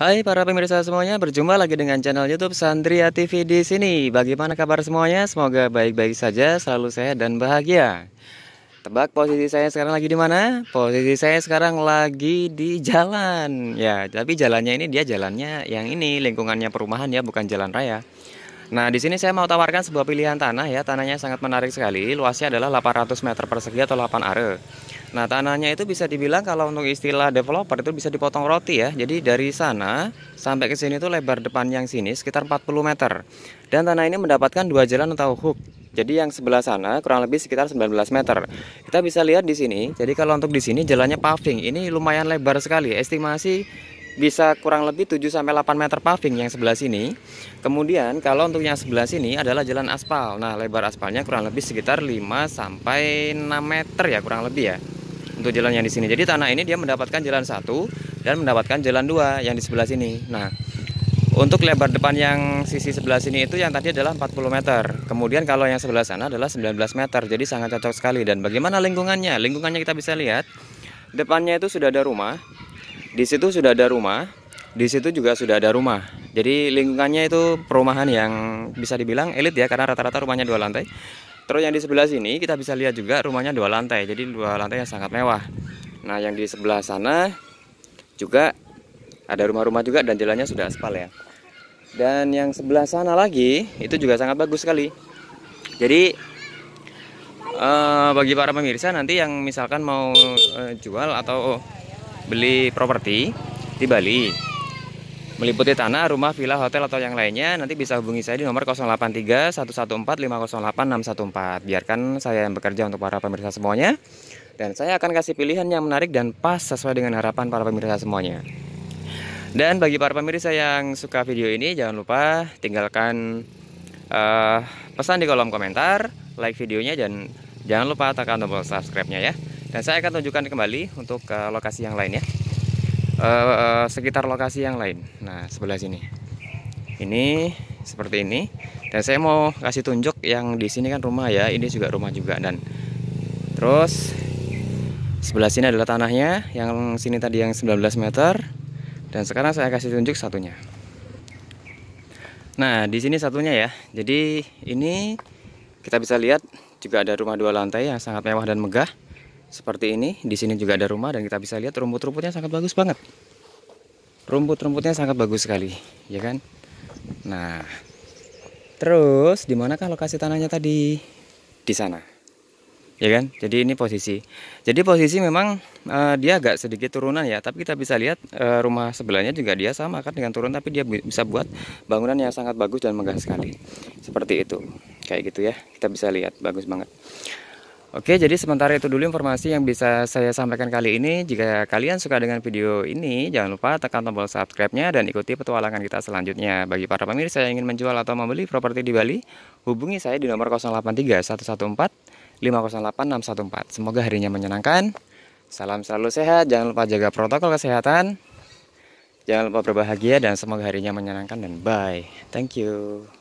Hai para pemirsa semuanya, berjumpa lagi dengan channel YouTube Sandria TV di sini. Bagaimana kabar semuanya? Semoga baik-baik saja, selalu sehat dan bahagia. Tebak posisi saya sekarang lagi di mana? Posisi saya sekarang lagi di jalan. Ya, tapi jalannya ini dia jalannya yang ini lingkungannya perumahan ya, bukan jalan raya. Nah, di sini saya mau tawarkan sebuah pilihan tanah ya. Tanahnya sangat menarik sekali. Luasnya adalah 800 meter persegi atau 8 are. Nah, tanahnya itu bisa dibilang kalau untuk istilah developer itu bisa dipotong roti ya. Jadi dari sana sampai ke sini itu lebar depan yang sini sekitar 40 meter. Dan tanah ini mendapatkan dua jalan atau hook. Jadi yang sebelah sana kurang lebih sekitar 19 meter. Kita bisa lihat di sini. Jadi kalau untuk di sini jalannya paving. Ini lumayan lebar sekali. Estimasi bisa kurang lebih 7 sampai 8 meter paving yang sebelah sini. Kemudian kalau untuk yang sebelah sini adalah jalan aspal. Nah, lebar aspalnya kurang lebih sekitar 5 sampai 6 meter ya kurang lebih ya untuk jalan yang di sini. Jadi tanah ini dia mendapatkan jalan satu dan mendapatkan jalan dua yang di sebelah sini. Nah, untuk lebar depan yang sisi sebelah sini itu yang tadi adalah 40 meter. Kemudian kalau yang sebelah sana adalah 19 meter. Jadi sangat cocok sekali. Dan bagaimana lingkungannya? Lingkungannya kita bisa lihat. Depannya itu sudah ada rumah. Di situ sudah ada rumah. Di situ juga sudah ada rumah. Jadi lingkungannya itu perumahan yang bisa dibilang elit ya karena rata-rata rumahnya dua lantai. Terus yang di sebelah sini kita bisa lihat juga rumahnya dua lantai. Jadi dua lantai yang sangat mewah. Nah, yang di sebelah sana juga ada rumah-rumah juga dan jalannya sudah aspal ya. Dan yang sebelah sana lagi itu juga sangat bagus sekali. Jadi eh, bagi para pemirsa nanti yang misalkan mau eh, jual atau beli properti di Bali meliputi tanah, rumah, villa, hotel atau yang lainnya nanti bisa hubungi saya di nomor 083 114 508 614. Biarkan saya yang bekerja untuk para pemirsa semuanya dan saya akan kasih pilihan yang menarik dan pas sesuai dengan harapan para pemirsa semuanya. Dan bagi para pemirsa yang suka video ini jangan lupa tinggalkan uh, pesan di kolom komentar, like videonya dan jangan lupa tekan tombol subscribe-nya ya. Dan saya akan tunjukkan kembali untuk ke lokasi yang lainnya uh, sekitar lokasi yang lain. Nah, sebelah sini. Ini seperti ini. Dan saya mau kasih tunjuk yang di sini kan rumah ya. Ini juga rumah juga dan terus sebelah sini adalah tanahnya, yang sini tadi yang 19 meter. Dan sekarang saya kasih tunjuk satunya. Nah, di sini satunya ya. Jadi ini kita bisa lihat juga ada rumah dua lantai yang sangat mewah dan megah seperti ini. Di sini juga ada rumah dan kita bisa lihat rumput-rumputnya sangat bagus banget. Rumput-rumputnya sangat bagus sekali, ya kan? Nah, terus di manakah lokasi tanahnya tadi? Di sana. Ya kan? Jadi ini posisi. Jadi posisi memang uh, dia agak sedikit turunan ya, tapi kita bisa lihat uh, rumah sebelahnya juga dia sama kan dengan turun tapi dia bisa buat bangunan yang sangat bagus dan megah sekali. Seperti itu. Kayak gitu ya. Kita bisa lihat bagus banget. Oke, jadi sementara itu dulu informasi yang bisa saya sampaikan kali ini. Jika kalian suka dengan video ini, jangan lupa tekan tombol subscribe-nya dan ikuti petualangan kita selanjutnya. Bagi para pemirsa yang ingin menjual atau membeli properti di Bali, hubungi saya di nomor 083 114 508 614. Semoga harinya menyenangkan. Salam selalu sehat, jangan lupa jaga protokol kesehatan. Jangan lupa berbahagia dan semoga harinya menyenangkan dan bye. Thank you.